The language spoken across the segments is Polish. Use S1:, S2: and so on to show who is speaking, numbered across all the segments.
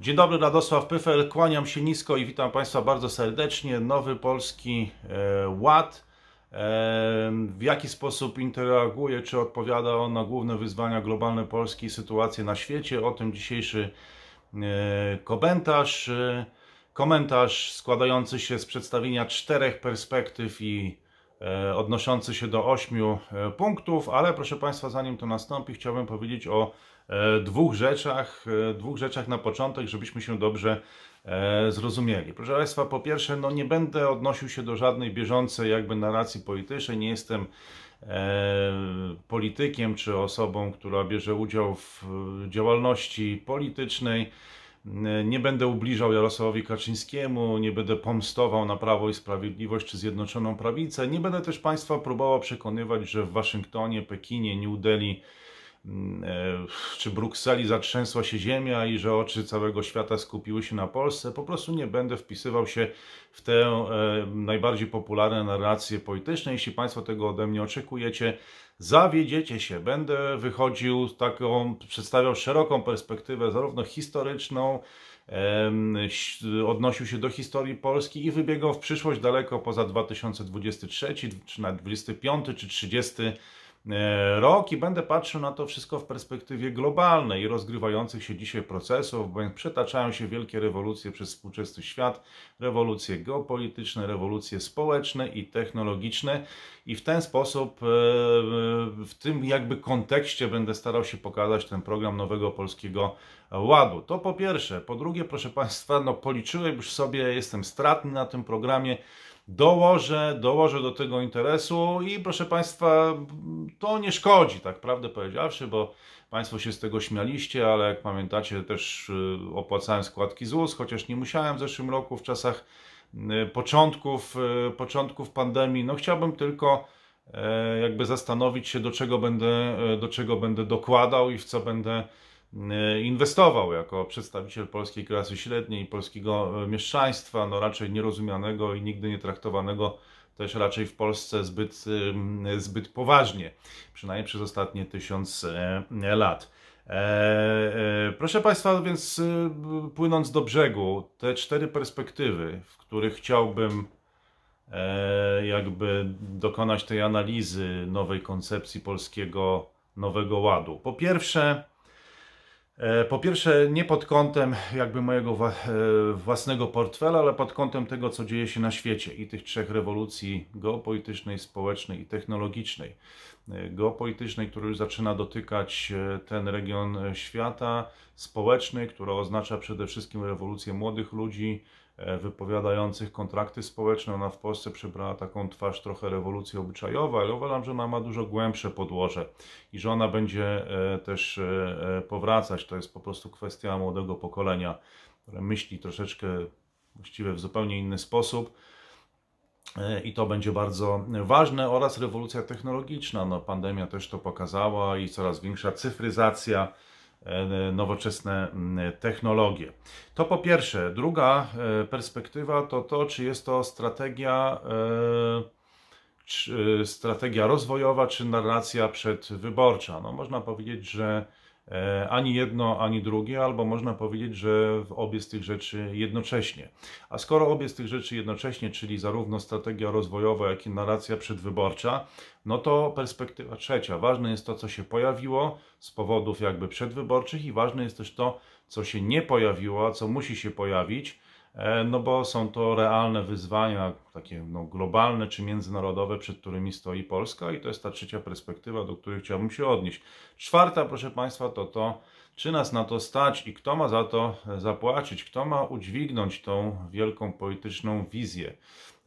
S1: Dzień dobry, Radosław Pyfel, kłaniam się nisko i witam Państwa bardzo serdecznie. Nowy Polski e, Ład. E, w jaki sposób interaguje, czy odpowiada on na główne wyzwania globalne Polski i sytuację na świecie? O tym dzisiejszy e, komentarz. Komentarz składający się z przedstawienia czterech perspektyw i odnoszący się do ośmiu punktów, ale proszę Państwa, zanim to nastąpi, chciałbym powiedzieć o E, dwóch rzeczach, e, dwóch rzeczach na początek, żebyśmy się dobrze e, zrozumieli. Proszę Państwa, po pierwsze, no nie będę odnosił się do żadnej bieżącej jakby narracji politycznej, nie jestem politykiem czy osobą, która bierze udział w działalności politycznej. Nie będę ubliżał Jarosławowi Kaczyńskiemu, nie będę pomstował na Prawo i Sprawiedliwość czy Zjednoczoną Prawicę. Nie będę też Państwa próbował przekonywać, że w Waszyngtonie, Pekinie, New Delhi Mm, e, czy Brukseli zatrzęsła się ziemia i że oczy całego świata skupiły się na Polsce. Po prostu nie będę wpisywał się w tę e, najbardziej popularne narracje polityczne. Jeśli Państwo tego ode mnie oczekujecie, zawiedziecie się. Będę wychodził taką, przedstawiał szeroką perspektywę, zarówno historyczną, odnosił się do historii Polski i wybiegał w przyszłość daleko poza 2023, czy na 25 czy 30 E, rok i będę patrzył na to wszystko w perspektywie globalnej i rozgrywających się dzisiaj procesów, bo przetaczają się wielkie rewolucje przez współczesny świat, rewolucje geopolityczne, rewolucje społeczne i technologiczne i w ten sposób, e, e, w tym jakby kontekście będę starał się pokazać ten program Nowego Polskiego Ładu. To po pierwsze. Po drugie, proszę Państwa, no policzyłem już sobie, jestem stratny na tym programie, dołożę, dołożę do tego interesu i proszę Państwa, to nie szkodzi, tak prawdę powiedziawszy, bo Państwo się z tego śmialiście, ale jak pamiętacie, też y, opłacałem składki ZUS, chociaż nie musiałem w zeszłym roku w czasach y, początków, y, początków pandemii. No chciałbym tylko e, jakby zastanowić się, do czego będę, e, do czego będę dokładał i w co będę E, inwestował jako przedstawiciel polskiej klasy średniej, polskiego e, mieszczaństwa, no raczej nierozumianego i nigdy nie traktowanego też raczej w Polsce zbyt, zbyt poważnie, przynajmniej przez ostatnie tysiąc e, lat. Proszę Państwa, więc płynąc do brzegu, te cztery perspektywy, w których chciałbym jakby dokonać tej analizy nowej koncepcji polskiego Nowego Ładu. Po pierwsze, E, po pierwsze, nie pod kątem jakby mojego e, własnego portfela, ale pod kątem tego, co dzieje się na świecie i tych trzech rewolucji geopolitycznej, społecznej i technologicznej. E, geopolitycznej, która już zaczyna dotykać ten region świata, społecznej, która oznacza przede wszystkim rewolucję młodych ludzi, E, wypowiadających kontrakty społeczne. Ona w Polsce przybrała taką twarz trochę rewolucji obyczajowej, ale uważam, że ona ma dużo głębsze podłoże i że ona będzie e, też e, powracać. To jest po prostu kwestia młodego pokolenia, które myśli troszeczkę właściwie w zupełnie inny sposób. I to będzie bardzo ważne, oraz rewolucja technologiczna. No, pandemia też to pokazała i coraz większa cyfryzacja. E, nowoczesne mm, technologie. To po pierwsze. Druga e, perspektywa to to, czy jest to strategia, e, strategia rozwojowa, czy narracja przedwyborcza. No, można powiedzieć, że E, ani jedno, ani drugie, albo można powiedzieć, że w obie z tych rzeczy jednocześnie. A skoro obie z tych rzeczy jednocześnie, czyli zarówno strategia rozwojowa, jak i narracja przedwyborcza, no to perspektywa trzecia. Ważne jest to, co się pojawiło z powodów jakby przedwyborczych i ważne jest też to, co się nie pojawiło, a co musi się pojawić, E, no bo są to realne wyzwania, takie no, globalne czy międzynarodowe, przed którymi stoi Polska i to jest ta trzecia perspektywa, do której chciałbym się odnieść. Czwarta, proszę Państwa, to to, czy nas na to stać i kto ma za to zapłacić, kto ma udźwignąć tą wielką polityczną wizję.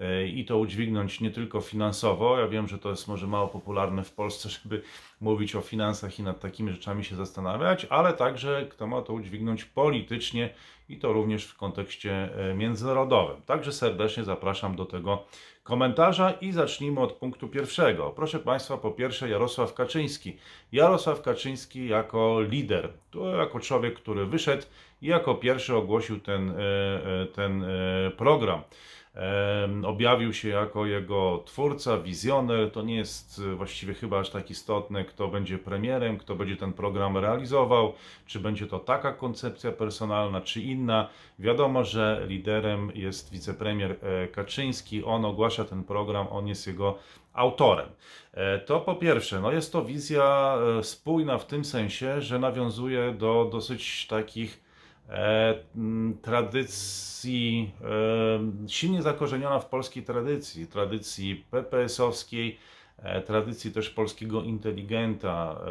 S1: E, i to udźwignąć nie tylko finansowo. Ja wiem, że to jest może mało popularne w Polsce, żeby mówić o finansach i nad takimi rzeczami się zastanawiać, ale także kto ma to udźwignąć politycznie i to również w kontekście e, międzynarodowym. Także serdecznie zapraszam do tego komentarza i zacznijmy od punktu pierwszego. Proszę Państwa, po pierwsze Jarosław Kaczyński. Jarosław Kaczyński jako lider, jako człowiek, który wyszedł i jako pierwszy ogłosił ten, e, ten program objawił się jako jego twórca, wizjoner. To nie jest e, właściwie chyba aż tak istotne, kto będzie premierem, kto będzie ten program realizował, czy będzie to taka koncepcja personalna, czy inna. Wiadomo, że liderem jest wicepremier e, Kaczyński, on ogłasza ten program, on jest jego autorem. E, to po pierwsze, no jest to wizja spójna w tym sensie, że nawiązuje do dosyć takich E, tradycji e, silnie zakorzeniona w polskiej tradycji, tradycji PPS-owskiej, e, tradycji też polskiego inteligenta,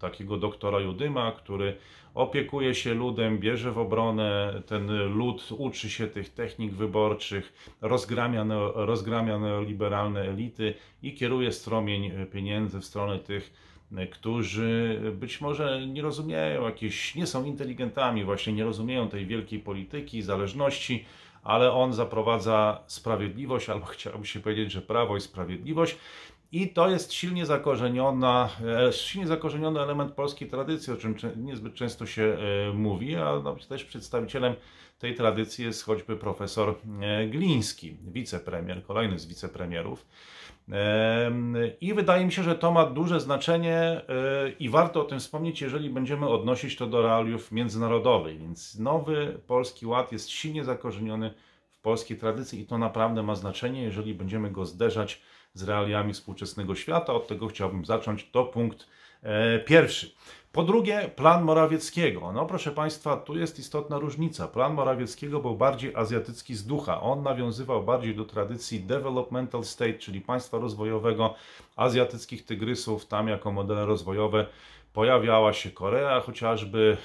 S1: takiego doktora Judyma, który opiekuje się ludem, bierze w obronę, ten lud uczy się tych technik wyborczych, rozgramia, rozgramia neoliberalne elity i kieruje strumień pieniędzy w stronę tych którzy być może nie rozumieją, jakieś, nie są inteligentami, właśnie nie rozumieją tej wielkiej polityki, zależności, ale on zaprowadza sprawiedliwość, albo chciałoby się powiedzieć, że prawo i sprawiedliwość. I to jest silnie, zakorzeniona, e, silnie zakorzeniony element polskiej tradycji, o czym niezbyt często się e, mówi, a no, też przedstawicielem tej tradycji jest choćby profesor e, Gliński, wicepremier, kolejny z wicepremierów. I wydaje mi się, że to ma duże znaczenie e, i warto o tym wspomnieć, jeżeli będziemy odnosić to do realiów międzynarodowych. Więc nowy polski ład jest silnie zakorzeniony w polskiej tradycji i to naprawdę ma znaczenie, jeżeli będziemy go zderzać z realiami współczesnego świata. Od tego chciałbym zacząć. To punkt e, pierwszy. Po drugie, plan Morawieckiego. No proszę Państwa, tu jest istotna różnica. Plan Morawieckiego był bardziej azjatycki z ducha. On nawiązywał bardziej do tradycji developmental state, czyli państwa rozwojowego, azjatyckich tygrysów, tam jako modele rozwojowe pojawiała się Korea chociażby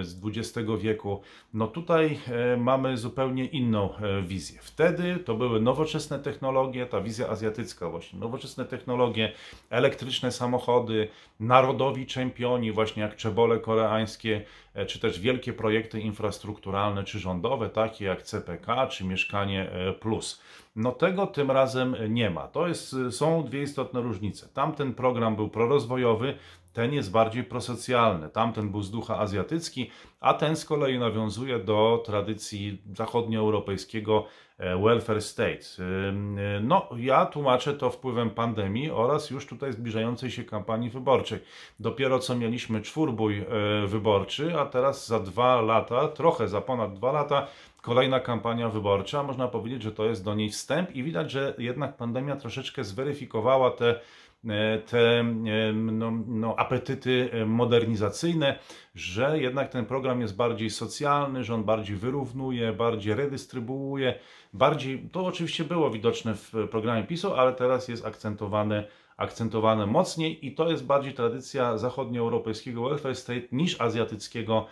S1: z XX wieku. No tutaj mamy zupełnie inną e, wizję. Wtedy to były nowoczesne technologie, ta wizja azjatycka właśnie, nowoczesne technologie, elektryczne samochody, narodowi czempioni właśnie jak czebole koreańskie, e, czy też wielkie projekty infrastrukturalne czy rządowe, takie jak CPK czy Mieszkanie e, Plus. No tego tym razem nie ma. To jest, są dwie istotne różnice. Tamten program był prorozwojowy, ten jest bardziej prosocjalny, tamten był z ducha azjatycki, a ten z kolei nawiązuje do tradycji zachodnioeuropejskiego e, welfare state. E, e, no, ja tłumaczę to wpływem pandemii oraz już tutaj zbliżającej się kampanii wyborczej. Dopiero co mieliśmy czwórbój wyborczy, a teraz za dwa lata, trochę za ponad dwa lata, kolejna kampania wyborcza. Można powiedzieć, że to jest do niej wstęp i widać, że jednak pandemia troszeczkę zweryfikowała te E, te e, no, no, apetyty e, modernizacyjne, że jednak ten program jest bardziej socjalny, że on bardziej wyrównuje, bardziej redystrybuuje, bardziej, to oczywiście było widoczne w programie PiSu, ale teraz jest akcentowane akcentowane mocniej i to jest bardziej tradycja zachodnioeuropejskiego welfare state niż azjatyckiego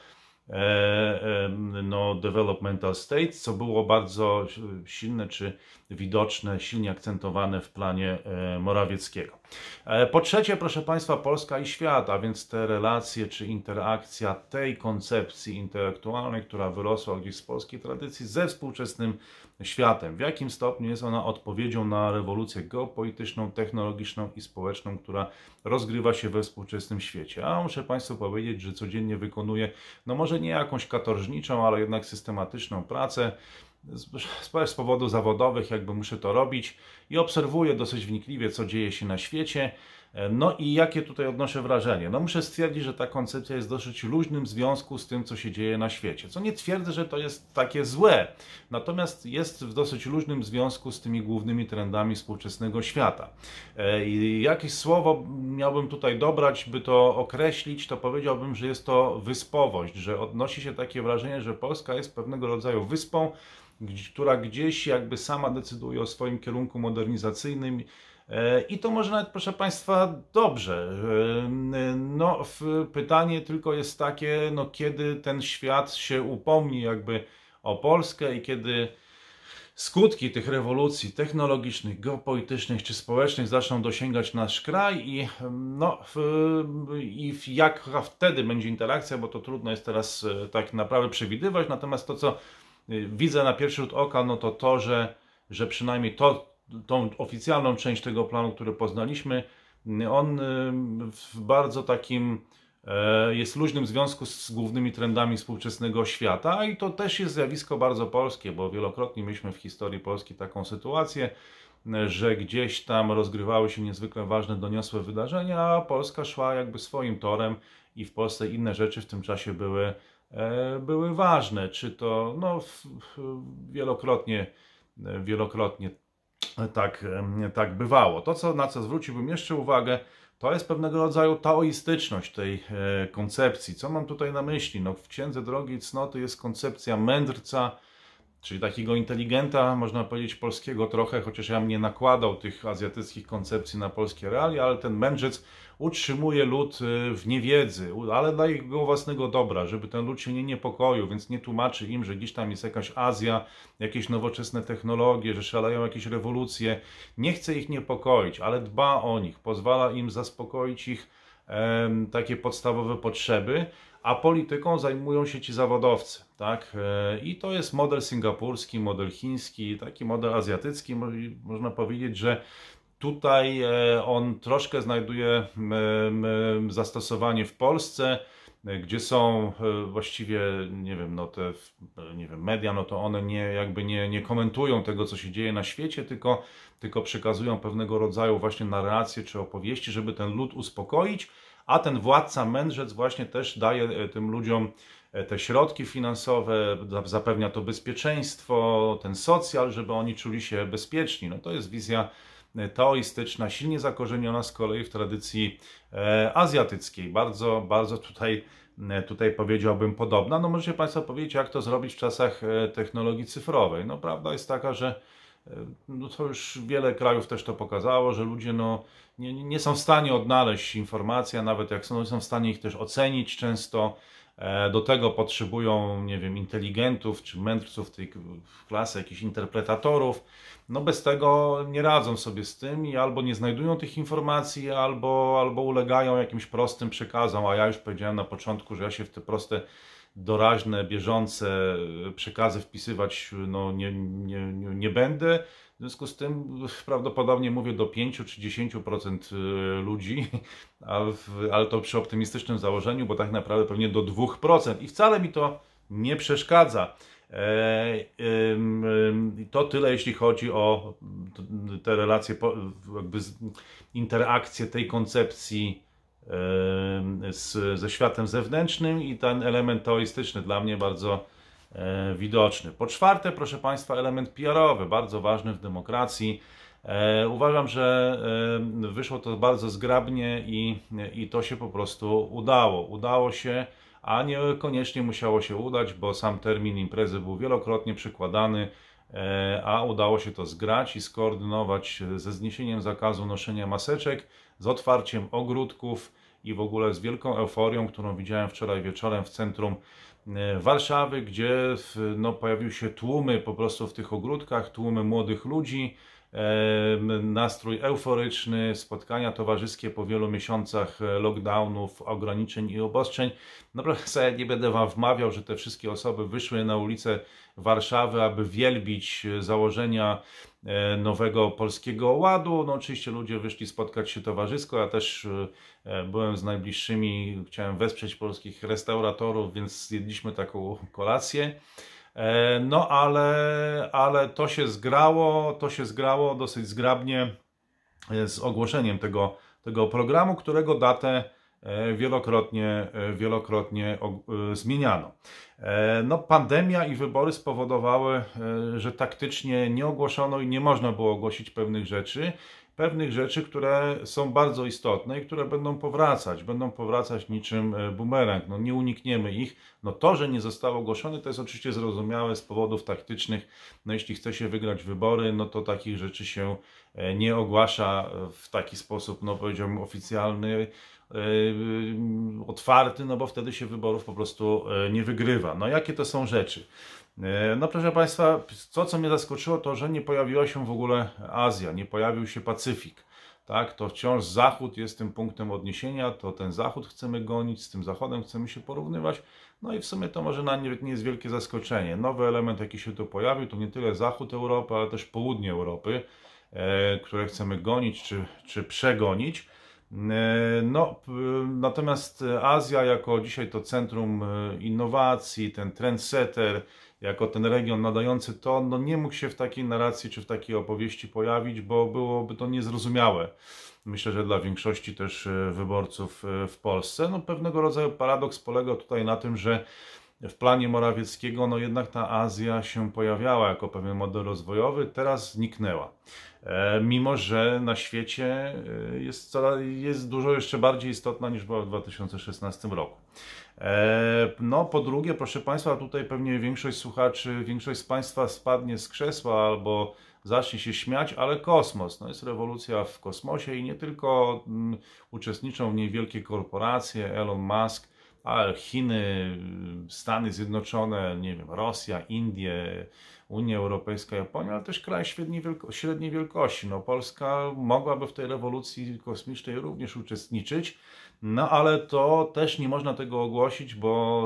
S1: e, e, no, developmental state, co było bardzo silne czy widoczne, silnie akcentowane w planie e, Morawieckiego. E, po trzecie, proszę Państwa, Polska i świat, a więc te relacje czy interakcja tej koncepcji intelektualnej, która wyrosła gdzieś z polskiej tradycji, ze współczesnym światem. W jakim stopniu jest ona odpowiedzią na rewolucję geopolityczną, technologiczną i społeczną, która rozgrywa się we współczesnym świecie. A muszę Państwu powiedzieć, że codziennie wykonuje, no może nie jakąś katorżniczą, ale jednak systematyczną pracę z, z powodów zawodowych jakby muszę to robić i obserwuję dosyć wnikliwie, co dzieje się na świecie. No i jakie tutaj odnoszę wrażenie? No muszę stwierdzić, że ta koncepcja jest dosyć luźnym w związku z tym, co się dzieje na świecie. Co nie twierdzę, że to jest takie złe, natomiast jest w dosyć luźnym związku z tymi głównymi trendami współczesnego świata. E, I jakieś słowo miałbym tutaj dobrać, by to określić, to powiedziałbym, że jest to wyspowość, że odnosi się takie wrażenie, że Polska jest pewnego rodzaju wyspą, która gdzieś jakby sama decyduje o swoim kierunku modernizacyjnym. E, I to może nawet, proszę Państwa, dobrze. E, no, pytanie tylko jest takie, no, kiedy ten świat się upomni jakby o Polskę i kiedy skutki tych rewolucji technologicznych, geopolitycznych czy społecznych zaczną dosięgać nasz kraj i, no, i jaka wtedy będzie interakcja, bo to trudno jest teraz e, tak naprawdę przewidywać. Natomiast to, co Y, widzę na pierwszy rzut oka, no to to, że, że przynajmniej to, tą oficjalną część tego planu, który poznaliśmy, y, on y, w bardzo takim e, jest luźnym związku z głównymi trendami współczesnego świata i to też jest zjawisko bardzo polskie, bo wielokrotnie mieliśmy w historii Polski taką sytuację, e, że gdzieś tam rozgrywały się niezwykle ważne, doniosłe wydarzenia, a Polska szła jakby swoim torem i w Polsce inne rzeczy w tym czasie były E, były ważne. Czy to no, wielokrotnie, wielokrotnie tak, tak bywało. To, co, na co zwróciłbym jeszcze uwagę, to jest pewnego rodzaju taoistyczność tej e, koncepcji. Co mam tutaj na myśli? No, w Księdze Drogi i Cnoty jest koncepcja mędrca, Czyli takiego inteligenta, można powiedzieć, polskiego trochę, chociaż ja mnie nakładał tych azjatyckich koncepcji na polskie realia, ale ten mędrzec utrzymuje lud y, w niewiedzy, ale dla jego własnego dobra, żeby ten lud się nie niepokoił, więc nie tłumaczy im, że gdzieś tam jest jakaś Azja, jakieś nowoczesne technologie, że szaleją jakieś rewolucje. Nie chce ich niepokoić, ale dba o nich, pozwala im zaspokoić ich takie podstawowe potrzeby a polityką zajmują się ci zawodowcy. Tak? E, I to jest model singapurski, model chiński, taki model azjatycki. Można powiedzieć, że tutaj e, on troszkę znajduje zastosowanie w Polsce e, gdzie są właściwie, nie wiem, no te, nie wiem, media, no to one nie, jakby nie, nie komentują tego, co się dzieje na świecie, tylko, tylko przekazują pewnego rodzaju właśnie narracje czy opowieści, żeby ten lud uspokoić, a ten władca mędrzec właśnie też daje e, tym ludziom e, te środki finansowe, zapewnia to bezpieczeństwo, ten socjal, żeby oni czuli się bezpieczni. No to jest wizja e, taoistyczna, silnie zakorzeniona z kolei w tradycji azjatyckiej. Bardzo, bardzo tutaj, tutaj powiedziałbym podobna. No możecie Państwo powiedzieć, jak to zrobić w czasach technologii cyfrowej. No prawda jest taka, że E, no to już wiele krajów też to pokazało, że ludzie no, nie, nie są w stanie odnaleźć informacji, a nawet jak są, nie są w stanie ich też ocenić często. E, do tego potrzebują, nie wiem, inteligentów czy mędrców tej klasy, jakichś interpretatorów. No bez tego nie radzą sobie z tym i albo nie znajdują tych informacji, albo, albo ulegają jakimś prostym przekazom. A ja już powiedziałem na początku, że ja się w te proste doraźne, bieżące przekazy wpisywać no, nie, nie, nie będę. W związku z tym prawdopodobnie mówię do 5 czy 10% y, ludzi, w, ale to przy optymistycznym założeniu, bo tak naprawdę pewnie do 2% i wcale mi to nie przeszkadza. E, to tyle, jeśli chodzi o te relacje, jakby interakcję tej koncepcji z, ze światem zewnętrznym i ten element teoistyczny dla mnie bardzo e, widoczny. Po czwarte, proszę Państwa, element PR-owy, bardzo ważny w demokracji. E, uważam, że e, wyszło to bardzo zgrabnie i, i to się po prostu udało. Udało się, a niekoniecznie musiało się udać, bo sam termin imprezy był wielokrotnie przykładany E, a udało się to zgrać i skoordynować e, ze zniesieniem zakazu noszenia maseczek, z otwarciem ogródków i w ogóle z wielką euforią, którą widziałem wczoraj wieczorem w centrum e, Warszawy, gdzie no, pojawiły się tłumy po prostu w tych ogródkach, tłumy młodych ludzi, nastrój euforyczny, spotkania towarzyskie po wielu miesiącach e, lockdownów, ograniczeń i obostrzeń. Naprawdę no, sobie nie będę Wam wmawiał, że te wszystkie osoby wyszły na ulice Warszawy, aby wielbić e, założenia e, nowego polskiego ładu. No oczywiście ludzie wyszli spotkać się towarzysko. Ja też byłem z najbliższymi, chciałem wesprzeć polskich restauratorów, więc zjedliśmy taką kolację. E, no ale, ale to się zgrało, to się zgrało dosyć zgrabnie e, z ogłoszeniem tego, tego programu, którego datę E, wielokrotnie, e, wielokrotnie e, zmieniano. No, pandemia i wybory spowodowały, że taktycznie nie ogłoszono i nie można było ogłosić pewnych rzeczy, pewnych rzeczy, które są bardzo istotne i które będą powracać, będą powracać niczym bumerang, no nie unikniemy ich. No to, że nie zostało ogłoszone, to jest oczywiście zrozumiałe z powodów taktycznych, no jeśli chce się wygrać wybory, no to takich rzeczy się nie ogłasza w taki sposób, no powiedziałbym oficjalny, Y, otwarty, no bo wtedy się wyborów po prostu y, nie wygrywa. No jakie to są rzeczy? Y, no proszę Państwa, to co mnie zaskoczyło to, że nie pojawiła się w ogóle Azja, nie pojawił się Pacyfik. Tak, to wciąż Zachód jest tym punktem odniesienia, to ten Zachód chcemy gonić, z tym Zachodem chcemy się porównywać. No i w sumie to może na nie, nie jest wielkie zaskoczenie. Nowy element, jaki się tu pojawił, to nie tyle Zachód Europy, ale też południe Europy, e, które chcemy gonić czy, czy przegonić. E, no, natomiast Azja jako dzisiaj to centrum e, innowacji, ten trendsetter, jako ten region nadający to, no nie mógł się w takiej narracji czy w takiej opowieści pojawić, bo byłoby to niezrozumiałe. Myślę, że dla większości też e, wyborców w Polsce. No, pewnego rodzaju paradoks polegał tutaj na tym, że w planie Morawieckiego, no jednak ta Azja się pojawiała jako pewien model rozwojowy, teraz zniknęła. E, mimo że na świecie e, jest, coraz, jest dużo jeszcze bardziej istotna niż była w 2016 roku. E, no, po drugie, proszę Państwa, tutaj pewnie większość słuchaczy, większość z Państwa spadnie z krzesła albo zacznie się śmiać, ale kosmos. No jest rewolucja w kosmosie i nie tylko mm, uczestniczą w niej wielkie korporacje, Elon Musk, ale Chiny, Stany Zjednoczone, nie wiem, Rosja, Indie, Unia Europejska, Japonia, ale też kraj średniej, wielko średniej wielkości. No, Polska mogłaby w tej rewolucji kosmicznej również uczestniczyć, no ale to też nie można tego ogłosić, bo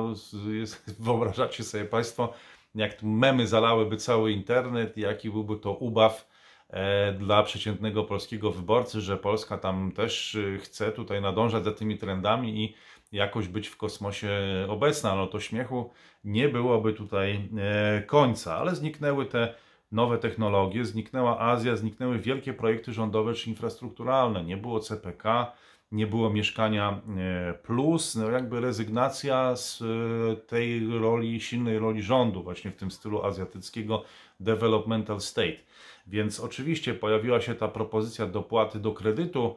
S1: jest, wyobrażacie sobie Państwo, jak memy zalałyby cały internet, jaki byłby to ubaw e, dla przeciętnego polskiego wyborcy, że Polska tam też e, chce tutaj nadążać za tymi trendami i jakoś być w kosmosie obecna, no to śmiechu nie byłoby tutaj e, końca, ale zniknęły te nowe technologie, zniknęła Azja, zniknęły wielkie projekty rządowe czy infrastrukturalne, nie było CPK, nie było mieszkania e, plus, no jakby rezygnacja z e, tej roli, silnej roli rządu, właśnie w tym stylu azjatyckiego developmental state. Więc oczywiście pojawiła się ta propozycja dopłaty do kredytu,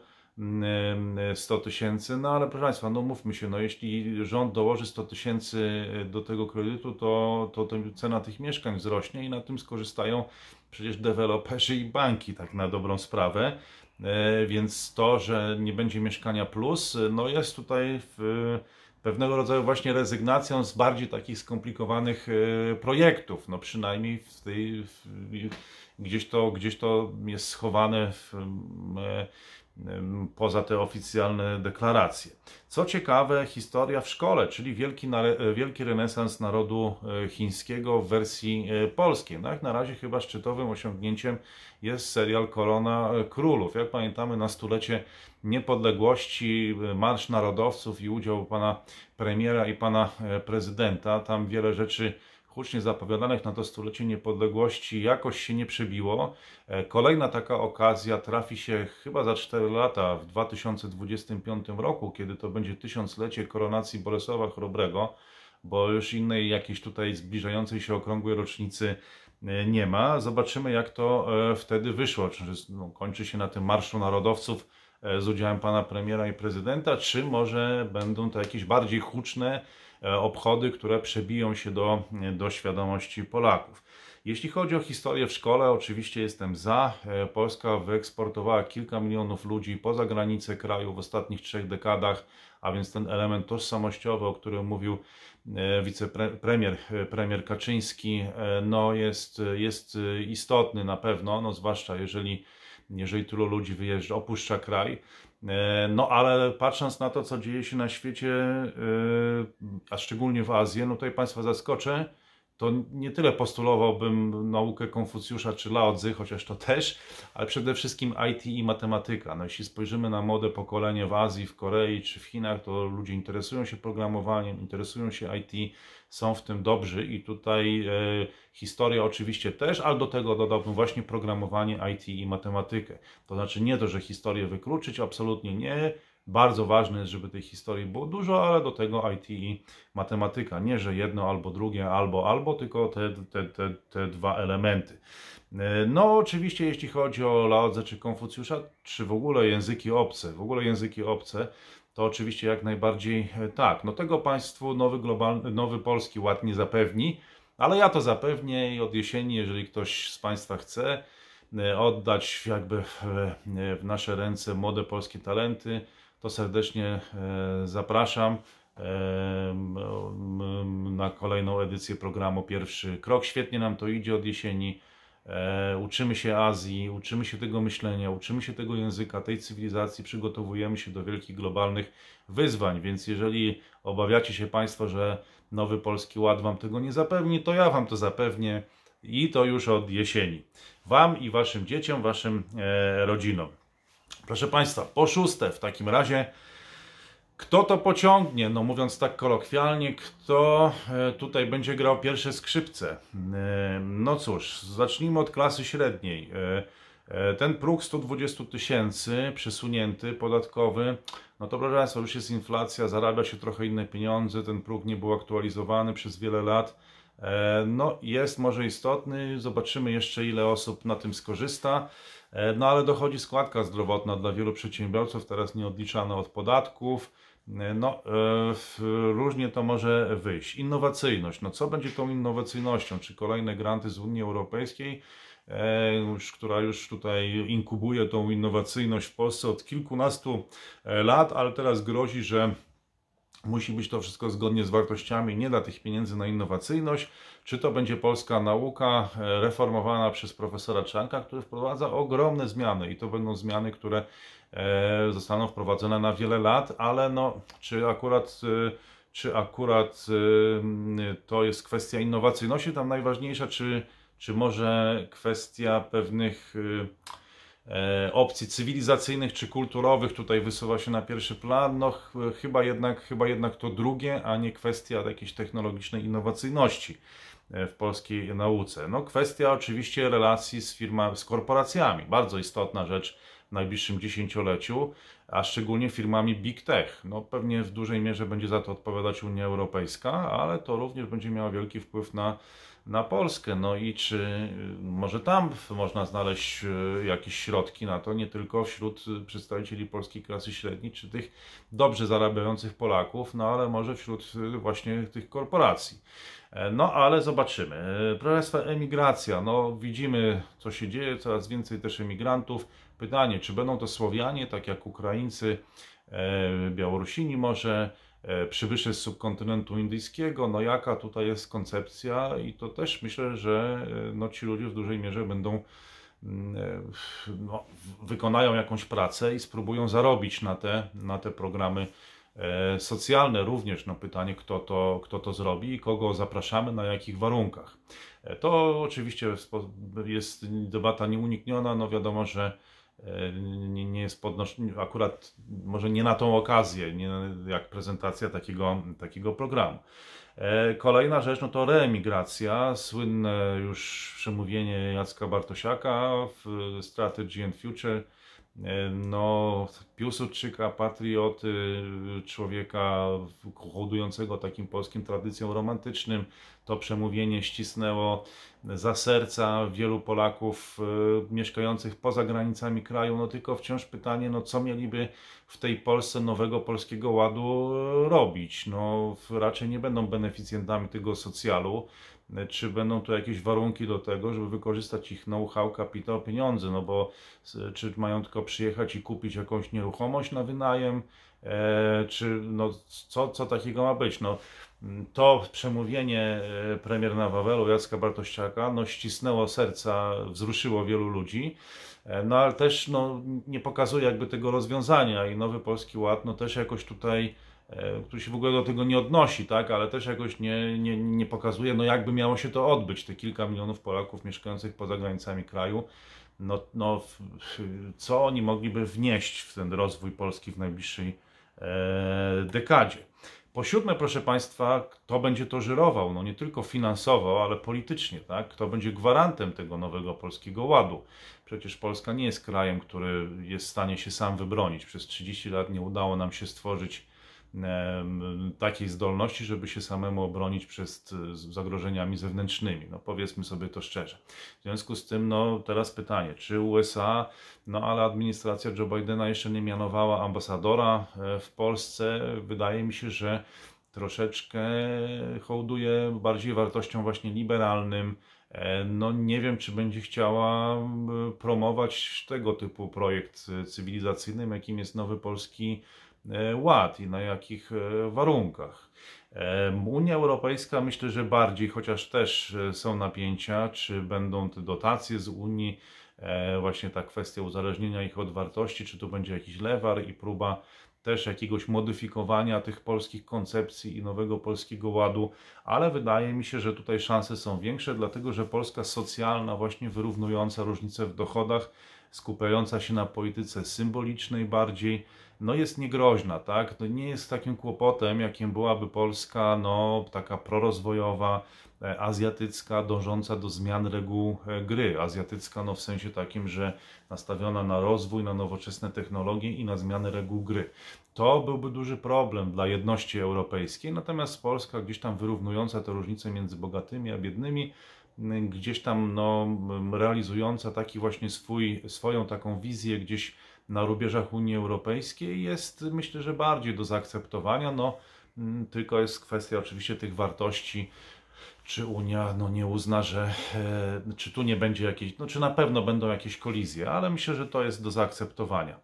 S1: 100 mm, tysięcy, no ale proszę Państwa, no mówmy się, no jeśli rząd dołoży 100 tysięcy e, do tego kredytu, to, to, to cena tych mieszkań wzrośnie i na tym skorzystają przecież deweloperzy i banki, tak na dobrą sprawę. E, więc to, że nie będzie mieszkania plus, e, no jest tutaj w, pewnego rodzaju właśnie rezygnacją z bardziej takich skomplikowanych projektów. No przynajmniej w tej, w, gdzieś, to, gdzieś to jest schowane w, poza te oficjalne deklaracje. Co ciekawe, historia w szkole, czyli wielki, e, wielki renesans narodu e, chińskiego w wersji e, polskiej. No jak na razie chyba szczytowym osiągnięciem jest serial Korona Królów. Jak pamiętamy, na stulecie niepodległości, Marsz Narodowców i udział pana premiera i pana prezydenta, tam wiele rzeczy hucznie zapowiadanych na to stulecie niepodległości jakoś się nie przebiło. E, kolejna taka okazja trafi się chyba za 4 lata, w 2025 roku, kiedy to będzie tysiąclecie koronacji Bolesława Chrobrego, bo już innej jakiejś tutaj zbliżającej się okrągłej rocznicy e, nie ma. Zobaczymy, jak to e, wtedy wyszło. Czy no, kończy się na tym Marszu Narodowców z udziałem pana premiera i prezydenta, czy może będą to jakieś bardziej huczne E, obchody, które przebiją się do, do świadomości Polaków. Jeśli chodzi o historię w szkole, oczywiście jestem za. E, Polska wyeksportowała kilka milionów ludzi poza granice kraju w ostatnich trzech dekadach, a więc ten element tożsamościowy, o którym mówił e, wicepremier premier Kaczyński, no jest, jest istotny na pewno, no zwłaszcza jeżeli, jeżeli tylu ludzi wyjeżdża, opuszcza kraj. E, no ale patrząc na to, co dzieje się na świecie, e, a szczególnie w Azji, no tutaj Państwa zaskoczę, to nie tyle postulowałbym naukę Konfucjusza czy Lao Tzu, chociaż to też, ale przede wszystkim IT i matematyka. No, jeśli spojrzymy na młode pokolenie w Azji, w Korei czy w Chinach, to ludzie interesują się programowaniem, interesują się IT, są w tym dobrzy i tutaj e, historia oczywiście też, ale do tego dodałbym właśnie programowanie IT i matematykę. To znaczy nie to, że historię wykluczyć, absolutnie nie, bardzo ważne jest, żeby tej historii było dużo, ale do tego IT i matematyka. Nie, że jedno albo drugie, albo albo, tylko te, te, te, te dwa elementy. E, no, oczywiście, jeśli chodzi o Laodze czy Konfucjusza, czy w ogóle języki obce, w ogóle języki obce, to oczywiście jak najbardziej e, tak. No, tego Państwu nowy, globalny, nowy polski ład nie zapewni, ale ja to zapewnię i od jesieni, jeżeli ktoś z Państwa chce e, oddać jakby w, w nasze ręce młode polskie talenty, to serdecznie e, zapraszam e, na kolejną edycję programu Pierwszy Krok. Świetnie nam to idzie od jesieni. E, uczymy się Azji, uczymy się tego myślenia, uczymy się tego języka, tej cywilizacji, przygotowujemy się do wielkich globalnych wyzwań. Więc jeżeli obawiacie się Państwo, że nowy polski ład Wam tego nie zapewni, to ja Wam to zapewnię i to już od jesieni. Wam i Waszym dzieciom, Waszym rodzinom. Proszę Państwa, po szóste w takim razie, kto to pociągnie? No mówiąc tak kolokwialnie, kto e, tutaj będzie grał pierwsze skrzypce? E, no cóż, zacznijmy od klasy średniej. E, ten próg 120 tysięcy przesunięty, podatkowy, no to proszę Państwa, już jest inflacja, zarabia się trochę inne pieniądze, ten próg nie był aktualizowany przez wiele lat. No jest może istotny, zobaczymy jeszcze ile osób na tym skorzysta. E, no ale dochodzi składka zdrowotna dla wielu przedsiębiorców, teraz nie od podatków. E, no, e, różnie to może wyjść. Innowacyjność. No, co będzie tą innowacyjnością? Czy kolejne granty z Unii Europejskiej, która już tutaj inkubuje tą innowacyjność w Polsce od kilkunastu lat, ale teraz grozi, że Musi być to wszystko zgodnie z wartościami, nie da tych pieniędzy na innowacyjność. Czy to będzie polska nauka e, reformowana przez profesora Czanka, który wprowadza ogromne zmiany i to będą zmiany, które e, zostaną wprowadzone na wiele lat, ale no, czy akurat e, czy akurat to jest kwestia innowacyjności tam najważniejsza, czy, czy może kwestia pewnych E, opcji cywilizacyjnych czy kulturowych tutaj wysuwa się na pierwszy plan, no ch chyba jednak, chyba jednak to drugie, a nie kwestia jakiejś technologicznej innowacyjności e, w polskiej nauce. No kwestia oczywiście relacji z firmami, z korporacjami, bardzo istotna rzecz w najbliższym dziesięcioleciu, a szczególnie firmami big tech. No pewnie w dużej mierze będzie za to odpowiadać Unia Europejska, ale to również będzie miało wielki wpływ na na Polskę. No i czy y, może tam można znaleźć y, jakieś środki na to, nie tylko wśród y, przedstawicieli polskiej klasy średniej, czy tych dobrze zarabiających Polaków, no ale może wśród właśnie tych korporacji. E, no ale zobaczymy. E, proszę emigracja. No widzimy, co się dzieje, coraz więcej też emigrantów. Pytanie, czy będą to Słowianie, tak jak Ukraińcy, e, Białorusini może, E, przybysze z subkontynentu indyjskiego. No jaka tutaj jest koncepcja i to też myślę, że e, no, ci ludzie w dużej mierze będą mm, e, no, wykonają jakąś pracę i spróbują zarobić na te, na te programy socjalne również, no pytanie kto to, kto to zrobi i kogo zapraszamy, na jakich warunkach. To oczywiście jest debata nieunikniona, no wiadomo, że E, nie, nie jest podnoszony, akurat może nie na tą okazję, nie jak prezentacja takiego, takiego programu. E, kolejna rzecz no to reemigracja, słynne już przemówienie Jacka Bartosiaka w Strategy and Future, e, no, Piłsudczyka, patrioty, człowieka hodującego takim polskim tradycją romantycznym, to przemówienie ścisnęło za serca wielu Polaków y, mieszkających poza granicami kraju. No tylko wciąż pytanie, no co mieliby w tej Polsce nowego polskiego ładu y, robić? No raczej nie będą beneficjentami tego socjalu. Y, czy będą tu jakieś warunki do tego, żeby wykorzystać ich know-how, kapitał, pieniądze? No bo czy mają tylko przyjechać i kupić jakąś nieruchomość na wynajem? E, czy no co, co takiego ma być? No, to przemówienie e, premiera Wawelu, Jacka Bartościaka, no, ścisnęło serca, wzruszyło wielu ludzi, e, no ale też no, nie pokazuje jakby tego rozwiązania i Nowy Polski Ład no, też jakoś tutaj e, który się w ogóle do tego nie odnosi, tak, ale też jakoś nie, nie, nie pokazuje, no jakby miało się to odbyć, te kilka milionów Polaków mieszkających poza granicami kraju, no, no co oni mogliby wnieść w ten rozwój Polski w najbliższej e, dekadzie. Po siódme, proszę Państwa, kto będzie to żyrował, no nie tylko finansowo, ale politycznie, tak? Kto będzie gwarantem tego nowego polskiego ładu? Przecież Polska nie jest krajem, który jest w stanie się sam wybronić. Przez 30 lat nie udało nam się stworzyć takiej zdolności, żeby się samemu obronić przed e, zagrożeniami zewnętrznymi. No powiedzmy sobie to szczerze. W związku z tym, no teraz pytanie, czy USA, no ale administracja Joe Bidena jeszcze nie mianowała ambasadora e, w Polsce. Wydaje mi się, że troszeczkę hołduje bardziej wartością właśnie liberalnym. E, no nie wiem, czy będzie chciała promować tego typu projekt cywilizacyjny, jakim jest Nowy Polski E, ład i na jakich e, warunkach. E, Unia Europejska myślę, że bardziej, chociaż też są napięcia, czy będą te dotacje z Unii, właśnie ta kwestia uzależnienia ich od wartości, czy tu będzie jakiś lewar i próba też jakiegoś modyfikowania tych polskich koncepcji i nowego polskiego ładu, ale wydaje mi się, że tutaj szanse są większe, dlatego że Polska socjalna, właśnie wyrównująca różnice w dochodach, skupiająca się na polityce symbolicznej bardziej, no jest niegroźna, tak? No nie jest takim kłopotem, jakim byłaby Polska, no taka prorozwojowa, e, azjatycka, dążąca do zmian reguł e, gry. Azjatycka, no w sensie takim, że nastawiona na rozwój, na nowoczesne technologie i na zmiany reguł gry. To byłby duży problem dla jedności europejskiej, natomiast Polska gdzieś tam wyrównująca te różnice między bogatymi a biednymi, gdzieś tam no, realizująca taki właśnie swój, swoją taką wizję gdzieś na rubieżach Unii Europejskiej jest myślę, że bardziej do zaakceptowania, no tylko jest kwestia oczywiście tych wartości, czy Unia no, nie uzna, że e, czy tu nie będzie jakieś no, czy na pewno będą jakieś kolizje, ale myślę, że to jest do zaakceptowania.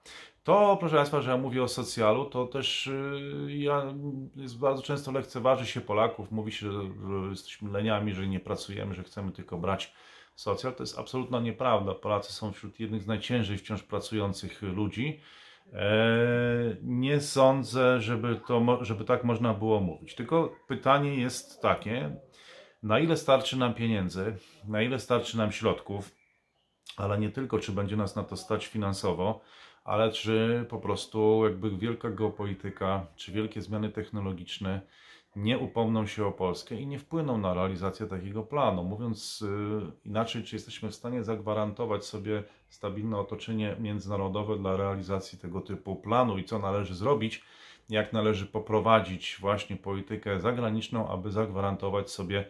S1: To, proszę Państwa, że ja mówię o socjalu, to też y, ja, jest bardzo często lekceważy się Polaków. Mówi się, że, że jesteśmy leniami, że nie pracujemy, że chcemy tylko brać socjal. To jest absolutna nieprawda. Polacy są wśród jednych z najciężej wciąż pracujących ludzi. E, nie sądzę, żeby, to, żeby tak można było mówić. Tylko pytanie jest takie, na ile starczy nam pieniędzy, na ile starczy nam środków, ale nie tylko, czy będzie nas na to stać finansowo, ale czy po prostu jakby wielka geopolityka, czy wielkie zmiany technologiczne nie upomną się o Polskę i nie wpłyną na realizację takiego planu. Mówiąc y, inaczej, czy jesteśmy w stanie zagwarantować sobie stabilne otoczenie międzynarodowe dla realizacji tego typu planu i co należy zrobić, jak należy poprowadzić właśnie politykę zagraniczną, aby zagwarantować sobie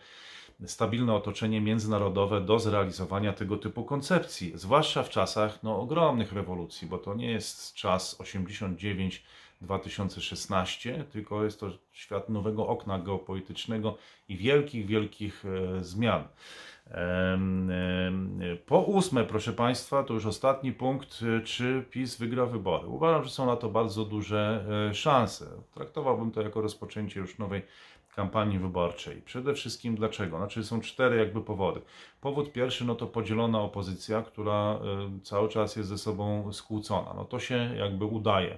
S1: stabilne otoczenie międzynarodowe do zrealizowania tego typu koncepcji, zwłaszcza w czasach no, ogromnych rewolucji, bo to nie jest czas 89 2016, tylko jest to świat nowego okna geopolitycznego i wielkich, wielkich e, zmian. Po ósme, proszę Państwa, to już ostatni punkt, e, czy PiS wygra wybory. Uważam, że są na to bardzo duże e, szanse. Traktowałbym to jako rozpoczęcie już nowej kampanii wyborczej. Przede wszystkim dlaczego? Znaczy są cztery jakby powody. Powód pierwszy no to podzielona opozycja, która y, cały czas jest ze sobą skłócona. No to się jakby udaje.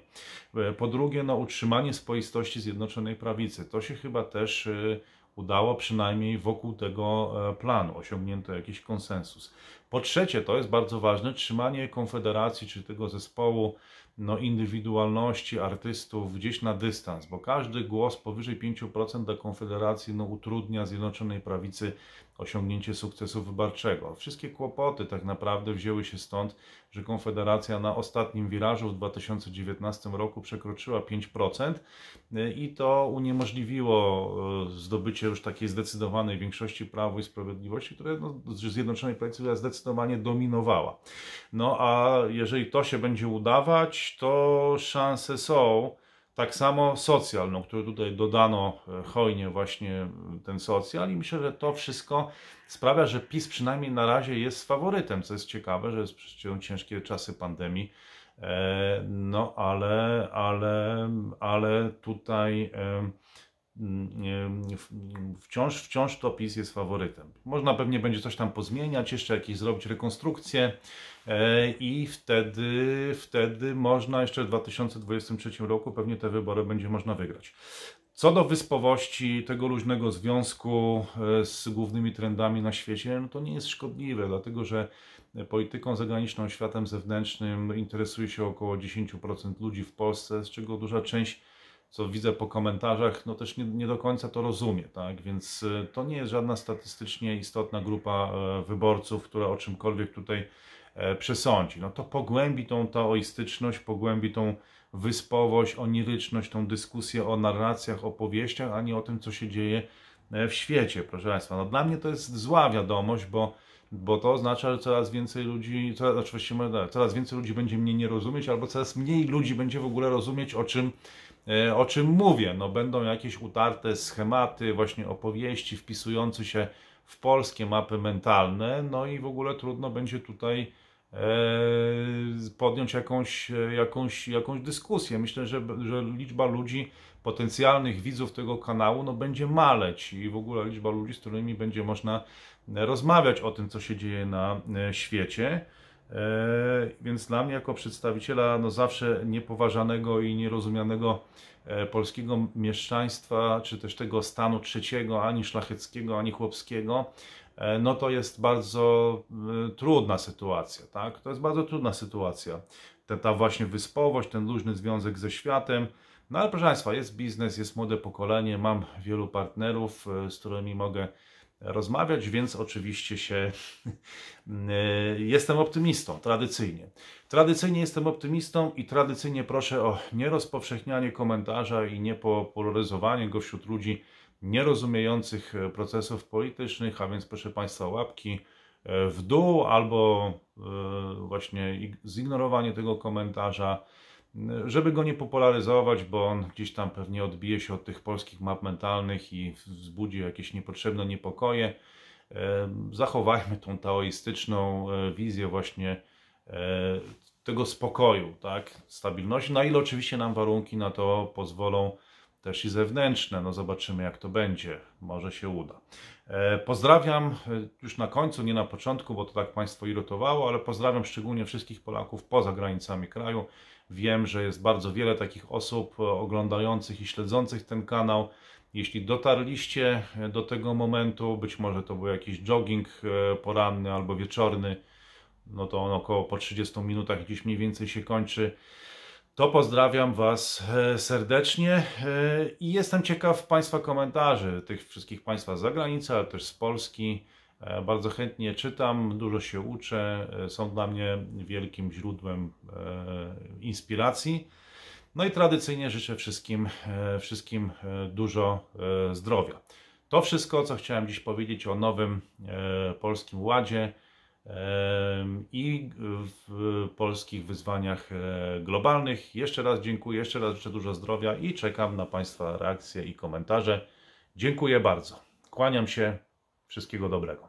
S1: Y, po drugie no utrzymanie spoistości Zjednoczonej Prawicy. To się chyba też y, udało przynajmniej wokół tego e, planu, osiągnięto jakiś konsensus. Po trzecie, to jest bardzo ważne, trzymanie Konfederacji czy tego zespołu no, indywidualności artystów gdzieś na dystans, bo każdy głos powyżej 5% do Konfederacji no, utrudnia Zjednoczonej Prawicy osiągnięcie sukcesu wyborczego. Wszystkie kłopoty tak naprawdę wzięły się stąd, że Konfederacja na ostatnim wirażu w 2019 roku przekroczyła 5% y, i to uniemożliwiło y, zdobycie już takiej zdecydowanej większości Prawo i Sprawiedliwości, które no, Zjednoczonej Prawicy zdecydowanie dominowała. No a jeżeli to się będzie udawać, to szanse są, tak samo socjal, no, który tutaj dodano e, hojnie właśnie ten socjal i myślę, że to wszystko sprawia, że PiS przynajmniej na razie jest faworytem, co jest ciekawe, że są ciężkie czasy pandemii, e, no ale, ale, ale tutaj Mm, e, wciąż, wciąż to PiS jest faworytem. Można pewnie będzie coś tam pozmieniać, jeszcze jakieś zrobić rekonstrukcję e, i wtedy, wtedy można jeszcze w 2023 roku pewnie te wybory będzie można wygrać. Co do wyspowości tego luźnego związku e, z głównymi trendami na świecie, no to nie jest szkodliwe, dlatego że polityką zagraniczną, światem zewnętrznym interesuje się około 10% ludzi w Polsce, z czego duża część co widzę po komentarzach, no też nie, nie do końca to rozumie, tak? Więc y, to nie jest żadna statystycznie istotna grupa e, wyborców, która o czymkolwiek tutaj e, przesądzi. No to pogłębi tą taoistyczność, pogłębi tą wyspowość, oniryczność, tą dyskusję o narracjach, opowieściach, a nie o tym, co się dzieje e, w świecie, proszę Państwa. No dla mnie to jest zła wiadomość, bo, bo to oznacza, że coraz więcej ludzi, coraz, oczywiście coraz więcej ludzi będzie mnie nie rozumieć, albo coraz mniej ludzi będzie w ogóle rozumieć, o czym E, o czym mówię. No, będą jakieś utarte schematy, właśnie opowieści wpisujące się w polskie mapy mentalne, no i w ogóle trudno będzie tutaj e, podjąć jakąś, e, jakąś, jakąś dyskusję. Myślę, że, że liczba ludzi, potencjalnych widzów tego kanału, no będzie maleć i w ogóle liczba ludzi, z którymi będzie można rozmawiać o tym, co się dzieje na świecie. E, więc dla mnie, jako przedstawiciela no zawsze niepoważanego i nierozumianego e, polskiego mieszczaństwa, czy też tego stanu trzeciego, ani szlacheckiego, ani chłopskiego, e, no to jest bardzo trudna sytuacja. Tak? To jest bardzo trudna sytuacja. Ta, ta właśnie wyspowość, ten luźny związek ze światem. No ale proszę Państwa, jest biznes, jest młode pokolenie, mam wielu partnerów, z którymi mogę rozmawiać, więc oczywiście się jestem optymistą tradycyjnie. Tradycyjnie jestem optymistą i tradycyjnie proszę o nierozpowszechnianie komentarza i niepopularyzowanie go wśród ludzi nierozumiejących procesów politycznych, a więc proszę Państwa łapki e, w dół albo e, właśnie zignorowanie tego komentarza żeby go nie popularyzować, bo on gdzieś tam pewnie odbije się od tych polskich map mentalnych i wzbudzi jakieś niepotrzebne niepokoje. E, zachowajmy tą taoistyczną e, wizję właśnie e, tego spokoju, tak, stabilności, na ile oczywiście nam warunki na to pozwolą też i zewnętrzne. No zobaczymy, jak to będzie. Może się uda. E, pozdrawiam e, już na końcu, nie na początku, bo to tak Państwo irytowało, ale pozdrawiam szczególnie wszystkich Polaków poza granicami kraju. Wiem, że jest bardzo wiele takich osób e, oglądających i śledzących ten kanał. Jeśli dotarliście do tego momentu, być może to był jakiś jogging poranny albo wieczorny, no to on około po 30 minutach gdzieś mniej więcej się kończy to pozdrawiam Was e, serdecznie e, i jestem ciekaw Państwa komentarzy, tych wszystkich Państwa z zagranicy, ale też z Polski. E, bardzo chętnie czytam, dużo się uczę, są dla mnie wielkim źródłem inspiracji. No i tradycyjnie życzę wszystkim, wszystkim dużo zdrowia. To wszystko, co chciałem dziś powiedzieć o nowym Polskim Ładzie i w polskich wyzwaniach e, globalnych. Jeszcze raz dziękuję, jeszcze raz życzę dużo zdrowia i czekam na Państwa reakcje i komentarze. Dziękuję bardzo. Kłaniam się. Wszystkiego dobrego.